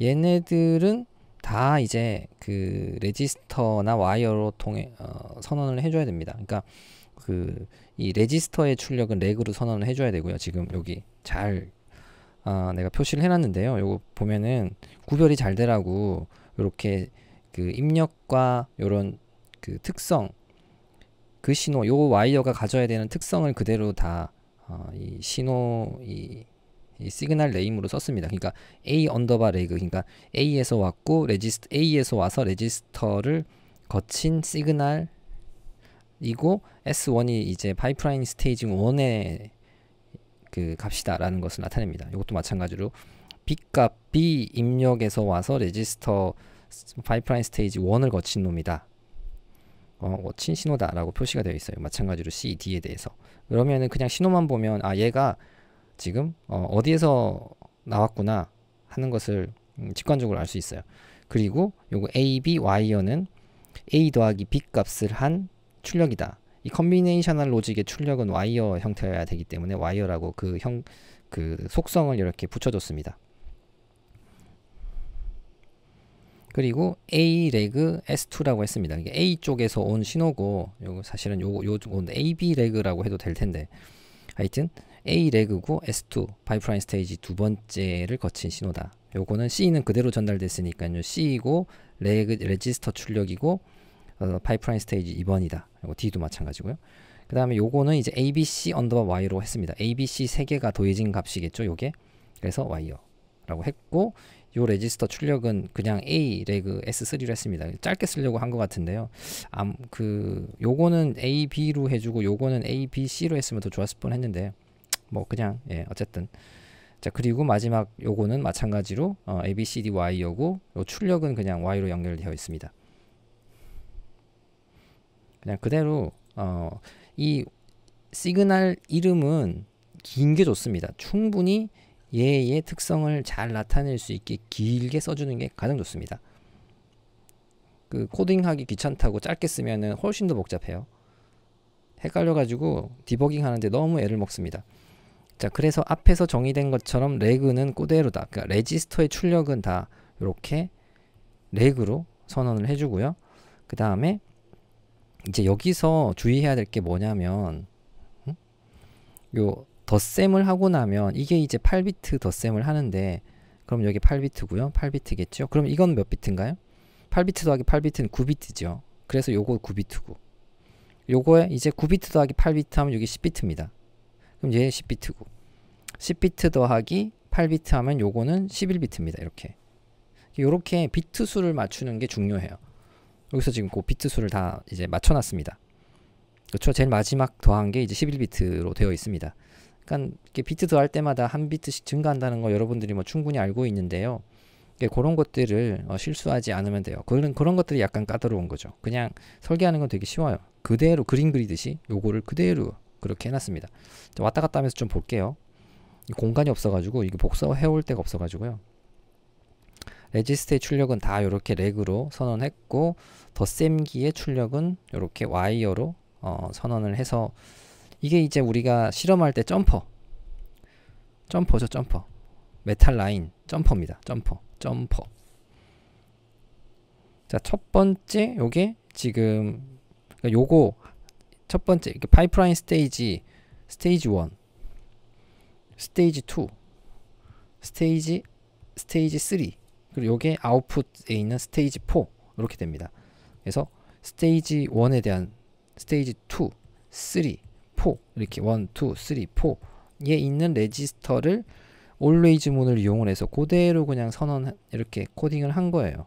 얘네들은 다 이제 그 레지스터나 와이어로 통해 어, 선언을 해줘야 됩니다. 그러니까 그 이 레지스터의 출력은 렉으로 선언을 해줘야 되고요. 지금 여기 잘 아, 내가 표시를 해놨는데요. 요거 보면은 구별이 잘 되라고 이렇게 그 입력과 요런 그 특성 그 신호 요 와이어가 가져야 되는 특성을 그대로 다이 어, 신호 이, 이 시그널 네임으로 썼습니다. 그러니까 A 언더바 레그 그러니까 A에서 왔고 레지스터 A에서 와서 레지스터를 거친 시그널 이고 S1이 이제 파이프라인 스테이징 1에 그 값이다라는 것을 나타냅니다. 이것도 마찬가지로 B값 B 입력에서 와서 레지스터 파이프라인 스테이지 1을 거친 놈이다. 어, 거친 신호다라고 표시가 되어 있어요. 마찬가지로 C, D에 대해서. 그러면은 그냥 신호만 보면 아 얘가 지금 어, 디에서 나왔구나 하는 것을 음, 직관적으로 알 수 있어요. 그리고 요거 A, B, Y어는 A 더하기 B 값을 한 출력이다. 이 컨비네이셔널 로직의 출력은 와이어 형태여야 되기 때문에 와이어라고 그 형, 그 속성을 이렇게 붙여줬습니다. 그리고 A 레그 S2라고 했습니다. 이게 A 쪽에서 온 신호고 요 사실은 요 요건 AB 레그라고 해도 될 텐데 하여튼 A 레그고 S2 파이프라인 스테이지 두 번째를 거친 신호다. 요거는 C는 그대로 전달됐으니까요. C이고 레그 레지스터 출력이고 어, 파이프라인 스테이지 2번이다. 그리 D도 마찬가지고요. 그 다음에 요거는 이제 ABC 언더바 Y로 했습니다. ABC 3개가 더해진 값이겠죠, 요게. 그래서 Y요. 라고 했고 요 레지스터 출력은 그냥 A 레그 S3로 했습니다. 짧게 쓰려고 한 것 같은데요. 암, 그 요거는 A, B로 해주고 요거는 A, B, C로 했으면 더 좋았을 뻔했는데 뭐 그냥 예 어쨌든 자 그리고 마지막 요거는 마찬가지로 어, A, B, C, D, Y여고 요 출력은 그냥 Y로 연결되어 있습니다. 그냥 그대로 어, 이 시그널 이름은 긴 게 좋습니다. 충분히 얘의 특성을 잘 나타낼 수 있게 길게 써주는 게 가장 좋습니다. 그 코딩하기 귀찮다고 짧게 쓰면은 훨씬 더 복잡해요. 헷갈려가지고 디버깅 하는데 너무 애를 먹습니다. 자, 그래서 앞에서 정의된 것처럼 레그는 그대로다. 그러니까 레지스터의 출력은 다 이렇게 레그로 선언을 해주고요. 그 다음에 이제 여기서 주의해야 될 게 뭐냐면 음? 요 덧셈을 하고 나면 이게 이제 8비트 덧셈을 하는데 그럼 여기 8비트고요. 8비트겠죠. 그럼 이건 몇 비트인가요? 8비트 더하기 8비트는 9비트죠. 그래서 요거 9비트고 요거에 이제 9비트 더하기 8비트 하면 여기 10비트입니다. 그럼 얘 10비트고 10비트 더하기 8비트 하면 요거는 11비트입니다. 이렇게 이렇게 비트 수를 맞추는 게 중요해요. 여기서 지금 그 비트 수를 다 이제 맞춰놨습니다. 그렇죠? 제일 마지막 더한 게 이제 11비트로 되어 있습니다. 그러니까 이렇게 비트 더할 때마다 한 비트씩 증가한다는 거 여러분들이 뭐 충분히 알고 있는데요. 그런 것들을 어, 실수하지 않으면 돼요. 그런 그런 것들이 약간 까다로운 거죠. 그냥 설계하는 건 되게 쉬워요. 그대로 그림 그리듯이 요거를 그대로 그렇게 해놨습니다. 왔다 갔다 하면서 좀 볼게요. 공간이 없어가지고 이게 복사해올 데가 없어가지고요. 레지스트의 출력은 다 이렇게 렉으로 선언했고 덧셈기의 출력은 이렇게 와이어로 어, 선언을 해서 이게 이제 우리가 실험할 때 점퍼 점퍼죠 점퍼 메탈 라인 점퍼입니다 점퍼 점퍼 자 첫 번째 요게 지금 그러니까 요거 첫 번째 이렇게 파이프라인 스테이지 스테이지 1 스테이지 2 스테이지 스테이지 3 그리고 이게 아웃풋에 있는 스테이지 4 이렇게 됩니다. 그래서 스테이지 1에 대한 스테이지 2, 3, 4 이렇게 1, 2, 3, 4에 있는 레지스터를 always 문을 이용을 해서 그대로 그냥 선언 이렇게 코딩을 한 거예요.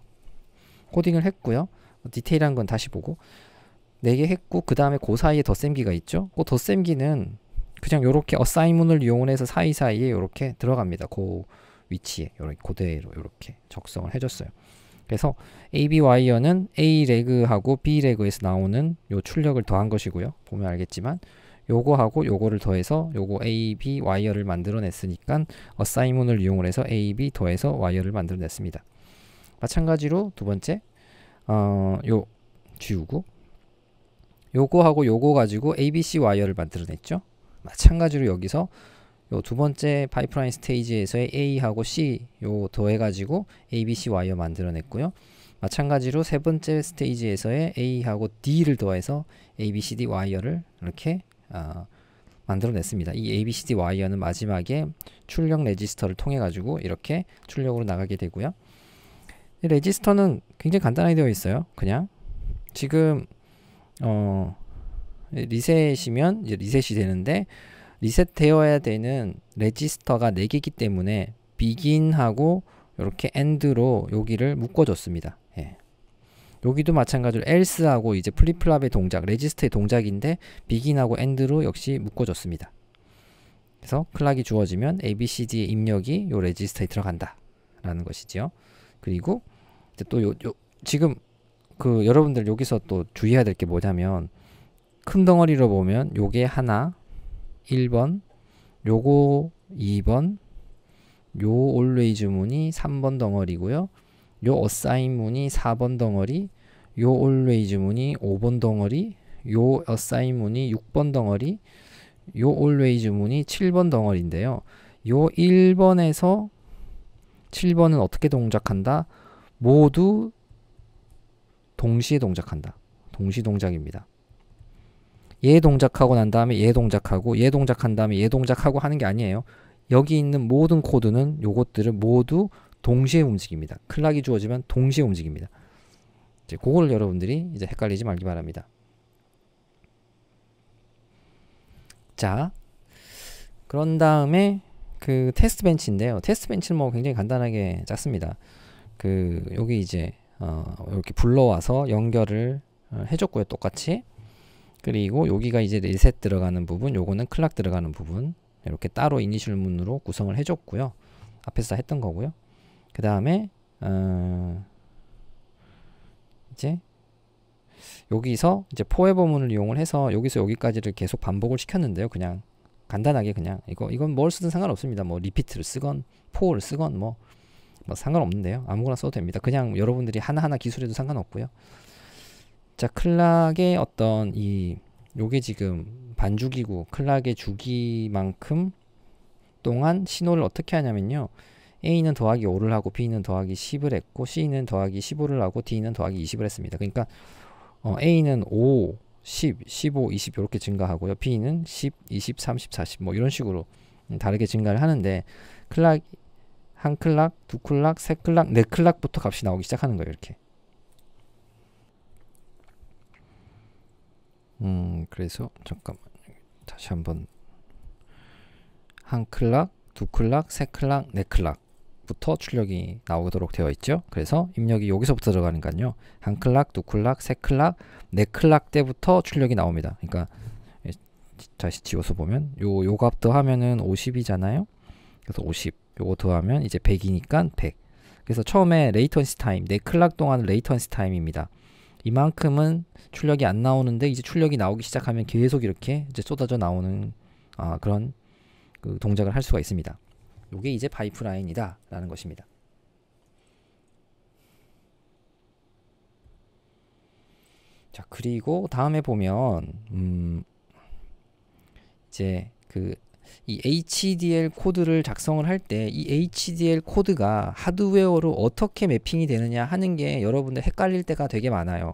코딩을 했고요. 디테일한 건 다시 보고 4개 했고 그 다음에 그 사이에 덧셈기가 있죠. 그 덧셈기는 그냥 이렇게 어사인문을 이용해서 사이사이에 이렇게 들어갑니다. 그 위치에 이렇게 그대로 이렇게 적성을 해줬어요. 그래서 AB 와이어는 A 레그하고 B 레그에서 나오는 요 출력을 더한 것이고요. 보면 알겠지만 요거하고 요거를 더해서 요거 AB 와이어를 만들어냈으니까 어사이문을 이용을 해서 AB 더해서 와이어를 만들어냈습니다. 마찬가지로 두 번째 어, 요 지우고 요거하고 요거 가지고 ABC 와이어를 만들어냈죠. 마찬가지로 여기서 요두 번째 파이프라인 스테이지에서의 A하고 C 요 더해가지고 ABC 와이어 만들어냈고요. 마찬가지로 세 번째 스테이지에서의 A하고 D를 더해서 ABCD 와를 이렇게 어, 만들어냈습니다. 이 ABCD 와는 마지막에 출력 레지스터를 통해 가지고 이렇게 출력으로 나가게 되고요. 레지스터는 굉장히 간단하게 되어 있어요. 그냥 지금 어, 리셋이면 이제 리셋이 되는데 리셋되어야 되는 레지스터가 4개이기 때문에 begin하고 이렇게 end로 여기를 묶어줬습니다. 예. 여기도 마찬가지로 else하고 이제 플립플랍의 동작, 레지스트의 동작인데 begin하고 end로 역시 묶어줬습니다. 그래서 클락이 주어지면 abcd의 입력이 요 레지스터에 들어간다 라는 것이지요. 그리고 또 요, 요 지금 그 여러분들 여기서 또 주의해야 될 게 뭐냐면 큰 덩어리로 보면 요게 하나 1번, 요거 2번, 요 always 문이 3번 덩어리고요. 요 assign 문이 4번 덩어리, 요 always 문이 5번 덩어리, 요 assign 문이 6번 덩어리, 요 always 문이 7번 덩어리인데요. 요 1번에서 7번은 어떻게 동작한다? 모두 동시에 동작한다. 동시 동작입니다. 얘 예 동작하고 난 다음에 얘 예 동작하고 얘 예 동작한 다음에 얘 동작하고 하는 게 아니에요. 여기 있는 모든 코드는 요것들을 모두 동시에 움직입니다. 클락이 주어지면 동시에 움직입니다. 이제 그거를 여러분들이 이제 헷갈리지 말기 바랍니다. 자, 그런 다음에 그 테스트 벤치인데요. 테스트 벤치는 뭐 굉장히 간단하게 짰습니다. 그 여기 이제 어, 이렇게 불러와서 연결을 어, 해줬고요. 똑같이 그리고 여기가 이제 리셋 들어가는 부분, 요거는 클락 들어가는 부분 이렇게 따로 이니셜 문으로 구성을 해줬고요. 앞에서 했던 거고요. 그 다음에 어 이제 여기서 이제 포에버 문을 이용을 해서 여기서 여기까지를 계속 반복을 시켰는데요. 그냥 간단하게 그냥 이거 이건 뭘 쓰든 상관없습니다. 뭐 리피트를 쓰건 포를 쓰건 뭐, 뭐 상관없는데요. 아무거나 써도 됩니다. 그냥 여러분들이 하나하나 기술해도 상관없고요. 자, 클락의 어떤 이 요게 지금 반주기고 클락의 주기만큼 동안 신호를 어떻게 하냐면요. A는 더하기 5를 하고 B는 더하기 10을 했고 C는 더하기 15를 하고 D는 더하기 20을 했습니다. 그러니까 어, A는 5, 10, 15, 20 이렇게 증가하고요. B는 10, 20, 30, 40 뭐 이런 식으로 다르게 증가를 하는데 클락 한 클락, 두 클락, 세 클락, 네 클락부터 값이 나오기 시작하는 거예요. 이렇게. 음 그래서 잠깐만 다시 한번 한 클락, 두 클락, 세 클락, 네 클락부터 출력이 나오도록 되어 있죠. 그래서 입력이 여기서부터 들어가니까요. 한 클락, 두 클락, 세 클락, 네 클락 때부터 출력이 나옵니다. 그러니까 다시 지워서 보면 요 요 값 더하면은 50이잖아요. 그래서 50. 요거 더하면 이제 100이니까 100. 그래서 처음에 레이턴시 타임, 네 클락 동안 레이턴시 타임입니다. 이만큼은 출력이 안 나오는데 이제 출력이 나오기 시작하면 계속 이렇게 이제 쏟아져 나오는 아, 그런 그 동작을 할 수가 있습니다. 이게 이제 파이프라인이다 라는 것입니다. 자 그리고 다음에 보면 음 이제 그이 HDL 코드를 작성을 할 때 이 HDL 코드가 하드웨어로 어떻게 매핑이 되느냐 하는 게 여러분들 헷갈릴 때가 되게 많아요.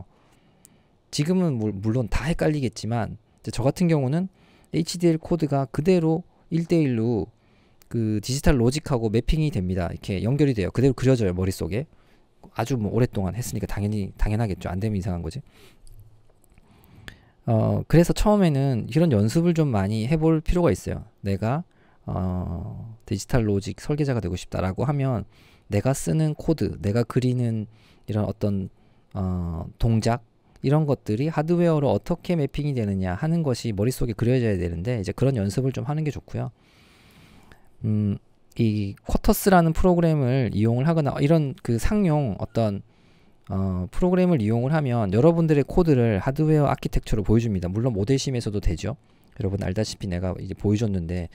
지금은 물론 다 헷갈리겠지만 저 같은 경우는 HDL 코드가 그대로 1대1로 그 디지털 로직하고 매핑이 됩니다. 이렇게 연결이 돼요. 그대로 그려져요. 머릿속에. 아주 뭐 오랫동안 했으니까 당연히 당연하겠죠. 안 되면 이상한 거지. 어, 그래서 처음에는 이런 연습을 좀 많이 해볼 필요가 있어요. 내가 어, 디지털 로직 설계자가 되고 싶다라고 하면 내가 쓰는 코드, 내가 그리는 이런 어떤 어, 동작 이런 것들이 하드웨어로 어떻게 매핑이 되느냐 하는 것이 머릿속에 그려져야 되는데 이제 그런 연습을 좀 하는 게 좋고요. 음, 이 쿼터스라는 프로그램을 이용을 하거나 이런 그 상용 어떤 어, 프로그램을 이용을 하면 여러분들의 코드를 하드웨어 아키텍처로 보여줍니다. 물론 모델심에서도 되죠. 여러분 알다시피 내가 이제 보여줬는데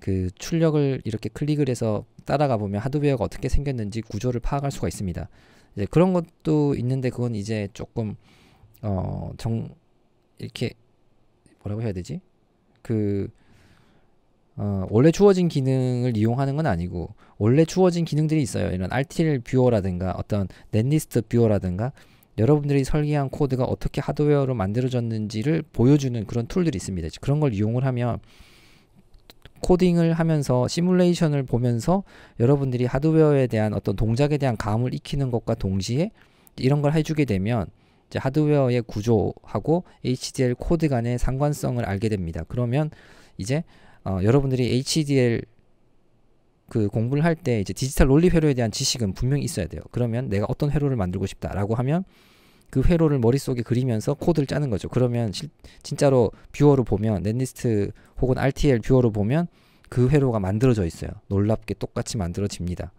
그 출력을 이렇게 클릭을 해서 따라가 보면 하드웨어가 어떻게 생겼는지 구조를 파악할 수가 있습니다. 이제 그런 것도 있는데 그건 이제 조금 어 정 이렇게 뭐라고 해야 되지? 그 어, 원래 주어진 기능을 이용하는 건 아니고 원래 주어진 기능들이 있어요. 이런 RTL 뷰어라든가 어떤 넷리스트 뷰어라든가 여러분들이 설계한 코드가 어떻게 하드웨어로 만들어졌는지를 보여주는 그런 툴들이 있습니다. 그런 걸 이용을 하면 코딩을 하면서 시뮬레이션을 보면서 여러분들이 하드웨어에 대한 어떤 동작에 대한 감을 익히는 것과 동시에 이런 걸 해주게 되면 이제 하드웨어의 구조하고 HDL 코드 간의 상관성을 알게 됩니다. 그러면 이제 어, 여러분들이 HDL 그 공부를 할 때 이제 디지털 논리 회로에 대한 지식은 분명히 있어야 돼요. 그러면 내가 어떤 회로를 만들고 싶다라고 하면 그 회로를 머릿속에 그리면서 코드를 짜는 거죠. 그러면 실, 진짜로 뷰어로 보면 넷리스트 혹은 RTL 뷰어로 보면 그 회로가 만들어져 있어요. 놀랍게 똑같이 만들어집니다.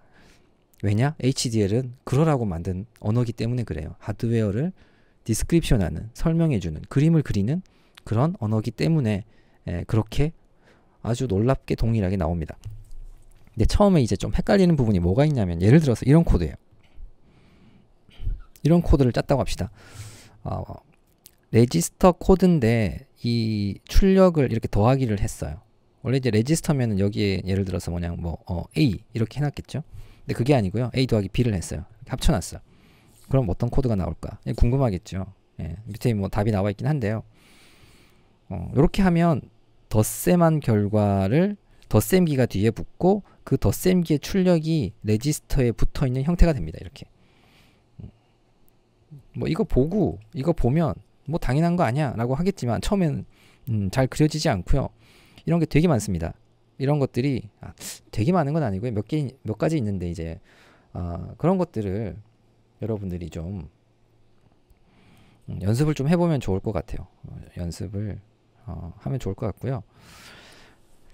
왜냐? HDL은 그러라고 만든 언어기 때문에 그래요. 하드웨어를 디스크립션하는, 설명해주는, 그림을 그리는 그런 언어기 때문에 그렇게 아주 놀랍게 동일하게 나옵니다. 근데 처음에 이제 좀 헷갈리는 부분이 뭐가 있냐면 예를 들어서 이런 코드예요. 이런 코드를 짰다고 합시다. 어, 레지스터 코드인데 이 출력을 이렇게 더하기를 했어요. 원래 이제 레지스터면 여기에 예를 들어서 뭐냐 뭐 어, A 이렇게 해놨겠죠. 근데 그게 아니고요. A 더하기 B를 했어요. 합쳐놨어요. 그럼 어떤 코드가 나올까? 예, 궁금하겠죠. 예, 밑에 뭐 답이 나와 있긴 한데요. 어, 이렇게 하면 더셈한 결과를 더셈기가 뒤에 붙고 그더셈기의 출력이 레지스터에 붙어 있는 형태가 됩니다. 이렇게. 음. 뭐 이거 보고 이거 보면 뭐 당연한 거 아니야라고 하겠지만 처음엔 음, 잘 그려지지 않고요. 이런 게 되게 많습니다. 이런 것들이 아, 되게 많은 건 아니고요. 몇 개 몇 가지 있는데 이제 아, 그런 것들을 여러분들이 좀 음, 연습을 좀 해보면 좋을 것 같아요. 어, 연습을 어, 하면 좋을 것 같고요.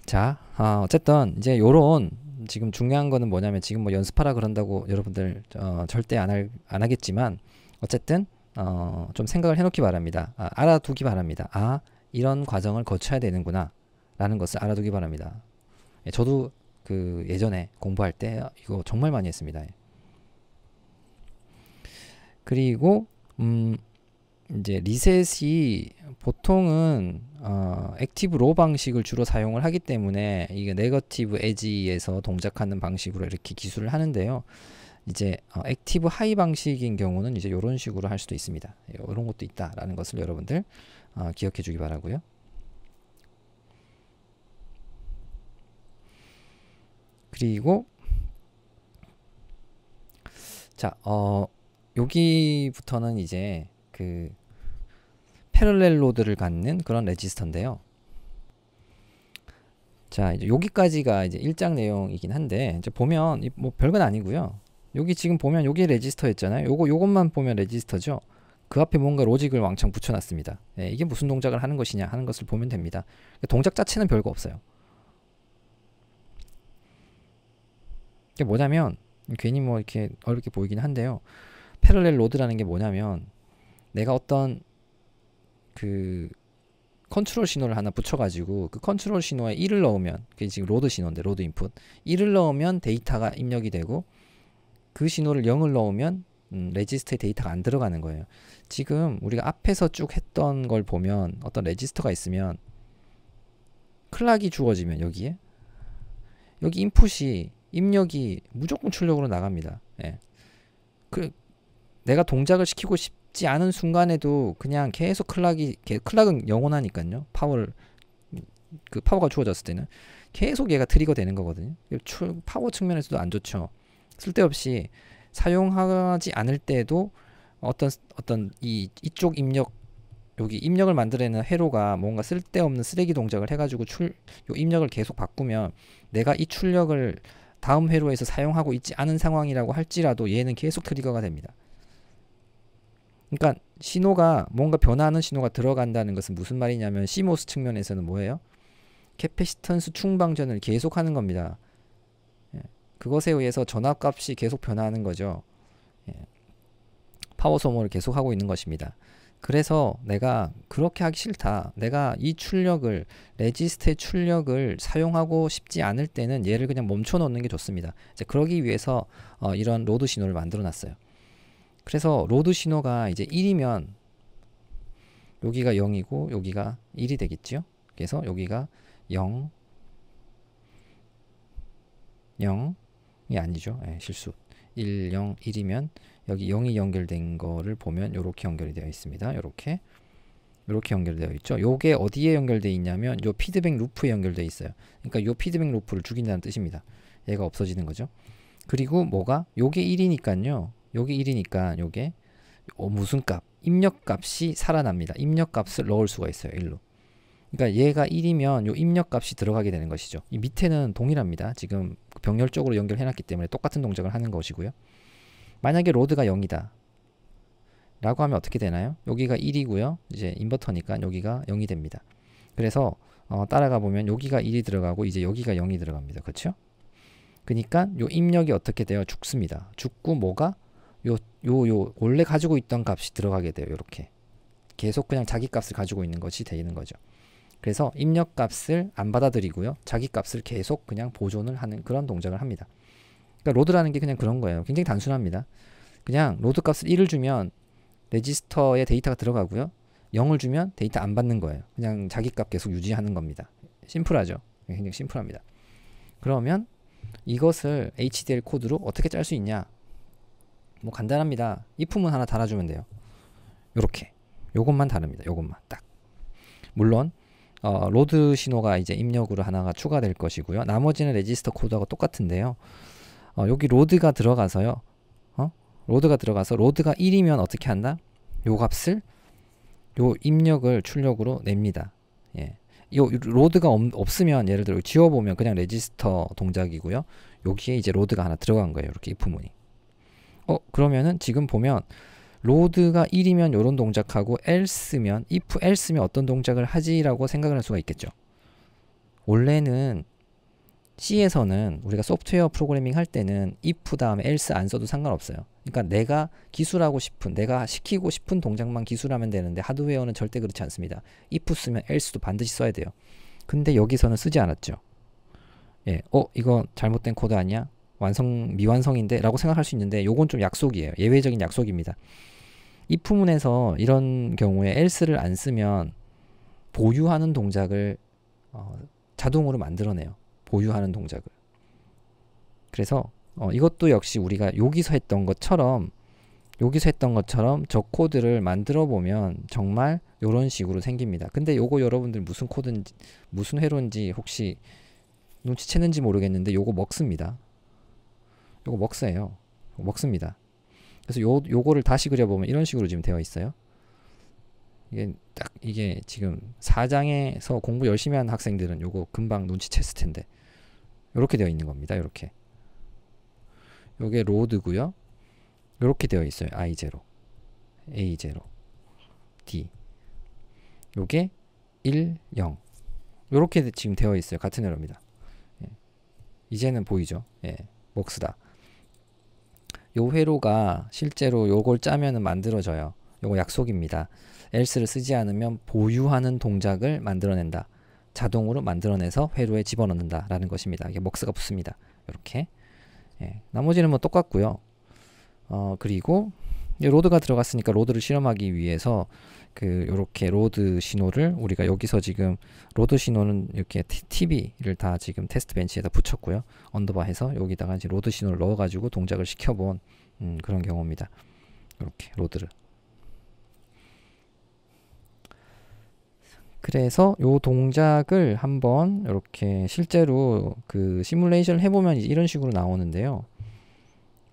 자, 어, 어쨌든 이제 요런 지금 중요한 거는 뭐냐면 지금 뭐 연습하라 그런다고 여러분들 어, 절대 안, 할, 안 하겠지만 어쨌든 어, 좀 생각을 해놓기 바랍니다. 아, 알아두기 바랍니다. 아, 이런 과정을 거쳐야 되는구나. 라는 것을 알아두기 바랍니다. 예, 저도 그 예전에 공부할 때 이거 정말 많이 했습니다. 예. 그리고, 음, 이제 리셋이 보통은 어, 액티브 로 방식을 주로 사용을 하기 때문에 이게 네거티브 에지에서 동작하는 방식으로 이렇게 기술을 하는데요. 이제 어, 액티브 하이 방식인 경우는 이제 이런 식으로 할 수도 있습니다. 이런 것도 있다라는 것을 여러분들 어, 기억해 주기 바라고요. 그리고 자, 어, 여기부터는 이제 그 패럴렐 로드를 갖는 그런 레지스터인데요. 자, 이제 여기까지가 이제 1장 내용이긴 한데 이제 보면 뭐 별건 아니고요. 여기 지금 보면 여기 레지스터있잖아요 요거 요것만 보면 레지스터죠. 그 앞에 뭔가 로직을 왕창 붙여놨습니다. 예, 이게 무슨 동작을 하는 것이냐 하는 것을 보면 됩니다. 그러니까 동작 자체는 별거 없어요. 이게 뭐냐면 괜히 뭐 이렇게 어렵게 보이긴 한데요. 패럴렐 로드라는 게 뭐냐면 내가 어떤 그 컨트롤 신호를 하나 붙여가지고 그 컨트롤 신호에 1을 넣으면 그게 지금 로드 신호인데 로드 인풋 1을 넣으면 데이터가 입력이 되고 그 신호를 0을 넣으면 음, 레지스터에 데이터가 안 들어가는 거예요. 지금 우리가 앞에서 쭉 했던 걸 보면 어떤 레지스터가 있으면 클락이 주어지면 여기에 여기 인풋이 입력이 무조건 출력으로 나갑니다. 예. 그 내가 동작을 시키고 싶 있지 않은 순간에도 그냥 계속 클락이 클락은 영원하니까요. 파워를 그 파워가 주어졌을 때는 계속 얘가 트리거 되는 거거든요. 파워 측면에서도 안 좋죠. 쓸데없이 사용하지 않을 때도 어떤 어떤 이 이쪽 입력 여기 입력을 만들어내는 회로가 뭔가 쓸데없는 쓰레기 동작을 해가지고 출요 입력을 계속 바꾸면 내가 이 출력을 다음 회로에서 사용하고 있지 않은 상황이라고 할지라도 얘는 계속 트리거가 됩니다. 그러니까 신호가 뭔가 변화하는 신호가 들어간다는 것은 무슨 말이냐면 시모스 측면에서는 뭐예요? 캐패시턴스 충방전을 계속하는 겁니다. 예. 그것에 의해서 전압값이 계속 변화하는 거죠. 예. 파워 소모를 계속하고 있는 것입니다. 그래서 내가 그렇게 하기 싫다. 내가 이 출력을 레지스트의 출력을 사용하고 싶지 않을 때는 얘를 그냥 멈춰 놓는 게 좋습니다. 이제 그러기 위해서 어, 이런 로드 신호를 만들어 놨어요. 그래서 로드 신호가 이제 1이면 여기가 0이고 여기가 1이 되겠죠 그래서 여기가 0, 0이 아니죠. 네, 실수. 1, 0, 1이면 여기 0이 연결된 거를 보면 이렇게 연결이 되어 있습니다. 이렇게 이렇게 연결되어 있죠. 요게 어디에 연결되어 있냐면 요 피드백 루프에 연결되어 있어요. 그러니까 요 피드백 루프를 죽인다는 뜻입니다. 얘가 없어지는 거죠. 그리고 뭐가 요게 1이니까요. 여기 1이니까 요게 어, 무슨 값? 입력값이 살아납니다. 입력값을 넣을 수가 있어요. 1로. 그러니까 얘가 1이면 요 입력값이 들어가게 되는 것이죠. 이 밑에는 동일합니다. 지금 병렬 쪽으로 연결해 놨기 때문에 똑같은 동작을 하는 것이고요. 만약에 로드가 0이다. 라고 하면 어떻게 되나요? 여기가 1이고요. 이제 인버터니까 여기가 0이 됩니다. 그래서 어, 따라가 보면 여기가 1이 들어가고 이제 여기가 0이 들어갑니다. 그렇죠? 그니까요 입력이 어떻게 되어 죽습니다. 죽고 뭐가 요, 요, 요 원래 가지고 있던 값이 들어가게 돼요. 이렇게 계속 그냥 자기 값을 가지고 있는 것이 되는 거죠. 그래서 입력 값을 안 받아들이고요. 자기 값을 계속 그냥 보존을 하는 그런 동작을 합니다. 그러니까 로드라는 게 그냥 그런 거예요. 굉장히 단순합니다. 그냥 로드 값을 1을 주면 레지스터에 데이터가 들어가고요. 0을 주면 데이터 안 받는 거예요. 그냥 자기 값 계속 유지하는 겁니다. 심플하죠. 굉장히 심플합니다. 그러면 이것을 HDL 코드로 어떻게 짤 수 있냐? 뭐 간단합니다. 이품은 하나 달아주면 돼요. 요렇게 요것만 다릅니다. 요것만 딱. 물론 어, 로드 신호가 이제 입력으로 하나가 추가될 것이고요. 나머지는 레지스터 코드하고 똑같은데요. 어, 여기 로드가 들어가서요. 어? 로드가 들어가서 로드가 1이면 어떻게 한다? 요 값을 요 입력을 출력으로 냅니다. 예. 요 로드가 없, 으면 예를 들어 지워보면 그냥 레지스터 동작이고요. 여기에 이제 로드가 하나 들어간 거예요. 이렇게 이 f 문이. 어 그러면은 지금 보면 로드가 1이면 요런 동작하고 else면 if else면 어떤 동작을 하지라고 생각을 할 수가 있겠죠. 원래는 C에서는 우리가 소프트웨어 프로그래밍 할 때는 if 다음에 else 안 써도 상관없어요. 그러니까 내가 기술하고 싶은, 내가 시키고 싶은 동작만 기술하면 되는데 하드웨어는 절대 그렇지 않습니다. if 쓰면 else도 반드시 써야 돼요. 근데 여기서는 쓰지 않았죠. 예, 어, 이거 잘못된 코드 아니야? 완성 미완성인데 라고 생각할 수 있는데 요건 좀 약속이에요 예외적인 약속입니다 이품문에서 이런 경우에 else를 안 쓰면 보유하는 동작을 어, 자동으로 만들어내요 보유하는 동작을 그래서 어, 이것도 역시 우리가 여기서 했던 것처럼 여기서 했던 것처럼 저 코드를 만들어 보면 정말 이런 식으로 생깁니다 근데 요거 여러분들 무슨 코드인지 무슨 회로인지 혹시 눈치채는지 모르겠는데 요거 먹습니다 요거 먹스예요. 먹습니다. 그래서 요 요거를 다시 그려보면 이런 식으로 지금 되어 있어요. 이게 딱 이게 지금 4장에서 공부 열심히 하는 학생들은 요거 금방 눈치챘을 텐데 이렇게 되어 있는 겁니다. 이렇게 요게 로드고요. 이렇게 되어 있어요. i0, a0, d 요게 1, 0 요렇게 지금 되어 있어요. 같은 회로입니다. 예. 이제는 보이죠? 예. 먹스다. 요 회로가 실제로 요걸 짜면 만들어져요. 요거 약속입니다. else를 쓰지 않으면 보유하는 동작을 만들어낸다. 자동으로 만들어내서 회로에 집어넣는다 라는 것입니다. 이게 먹스가 붙습니다. 이렇게 예, 나머지는 뭐 똑같고요. 어, 그리고 로드가 들어갔으니까 로드를 실험하기 위해서 그 요렇게 로드 신호를 우리가 여기서 지금 로드 신호는 이렇게 TV를 다 지금 테스트 벤치에다 붙였고요. 언더바 해서 여기다가 이제 로드 신호를 넣어 가지고 동작을 시켜 본 음, 그런 경우입니다. 이렇게 로드를 그래서 요 동작을 한번 이렇게 실제로 그 시뮬레이션을 해보면 이런 식으로 나오는데요.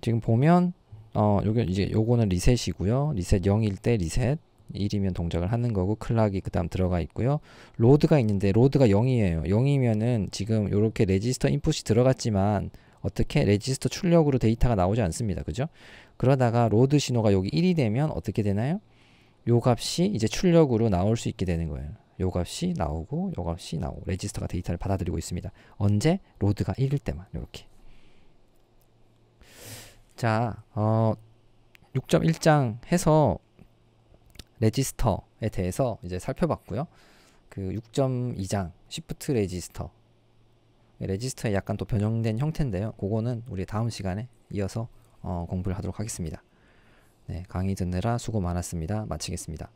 지금 보면 어, 요게 이제 요거는 리셋이고요. 리셋 0일 때 리셋 1이면 동작을 하는 거고 클락이 그다음 들어가 있고요. 로드가 있는데 로드가 0이에요. 0이면은 지금 요렇게 레지스터 인풋이 들어갔지만 어떻게 레지스터 출력으로 데이터가 나오지 않습니다. 그죠? 그러다가 로드 신호가 여기 1이 되면 어떻게 되나요? 요 값이 이제 출력으로 나올 수 있게 되는 거예요. 요 값이 나오고 요 값이 나오고 레지스터가 데이터를 받아들이고 있습니다. 언제? 로드가 1일 때만 이렇게 자, 어, 6.1장 해서 레지스터에 대해서 이제 살펴봤고요. 그 6.2장 시프트 레지스터 예, 레지스터의 약간 또 변형된 형태인데요. 그거는 우리 다음 시간에 이어서 어, 공부를 하도록 하겠습니다. 네, 강의 듣느라 수고 많았습니다. 마치겠습니다.